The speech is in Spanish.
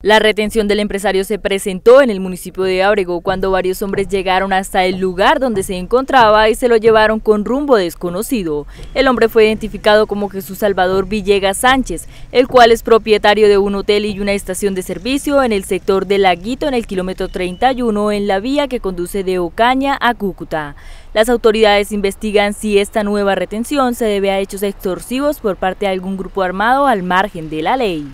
La retención del empresario se presentó en el municipio de Ábrego cuando varios hombres llegaron hasta el lugar donde se encontraba y se lo llevaron con rumbo desconocido. El hombre fue identificado como Jesús Salvador Villegas Sánchez, el cual es propietario de un hotel y una estación de servicio en el sector de Laguito en el kilómetro 31 en la vía que conduce de Ocaña a Cúcuta. Las autoridades investigan si esta nueva retención se debe a hechos extorsivos por parte de algún grupo armado al margen de la ley.